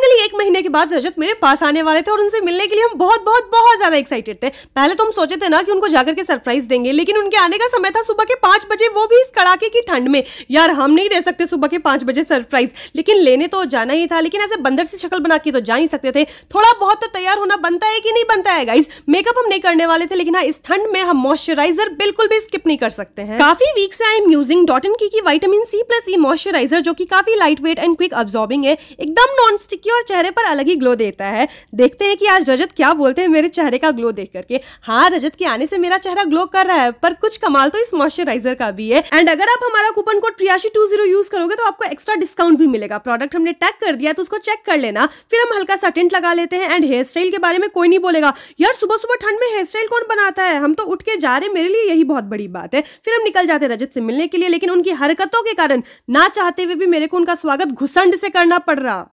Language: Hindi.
फाइनली एक महीने के बाद रजत मेरे पास आने वाले थे और उनसे मिलने के लिए हम बहुत बहुत बहुत ज्यादा एक्साइटेड थे पहले तो हम सोचे थे ना कि उनको जाकर के सरप्राइज देंगे लेकिन उनके आने का समय था सुबह के पांच बजे वो भी इस कड़ाके की ठंड में यार हम नहीं दे सकते सुबह के पांच बजे सरप्राइज लेकिन लेने तो जाना ही था लेकिन ऐसे बंदर से शक्ल बना के तो जा ही सकते थे थोड़ा बहुत तो तैयार होना बनता है कि नहीं बनता है गाइस मेकअप हम नहीं करने वाले थे लेकिन हाँ इस ठंड में हम मॉइस्चराइजर बिल्कुल भी स्किप नहीं कर सकते हैं काफी वीक से I am using dot and key, vitamin C plus E moisturiser जो की काफी lightweight and quick absorbing है एकदम नॉन स्टिकी की और चेहरे पर अलग ही ग्लो देता है देखते हैं कि आज रजत क्या बोलते हैं मेरे चेहरे का ग्लो देख करके हाँ रजत के आने से मेरा चेहरा ग्लो कर रहा है पर कुछ कमाल तो इस मॉइस्चराइजर का भी है एंड अगर आप हमारा coupon code Triyashi two zero use करोगे तो आपको एक्स्ट्रा डिस्काउंट भी मिलेगा प्रोडक्ट हमने टैग कर दिया तो उसको चेक कर लेना फिर हम हल्का सा टेंट लगा लेते हैं एंड हेयर स्टाइल के बारे में कोई नहीं बोलेगा यार सुबह सुबह ठंड में हेयर स्टाइल कौन बनाता है हम तो उठ के जा रहे मेरे लिए यही बहुत बड़ी बात है फिर हम निकल जाते रजत से मिलने के लिए लेकिन उनकी हरकतों के कारण ना चाहते हुए भी मेरे को उनका स्वागत घुसंड से करना पड़ रहा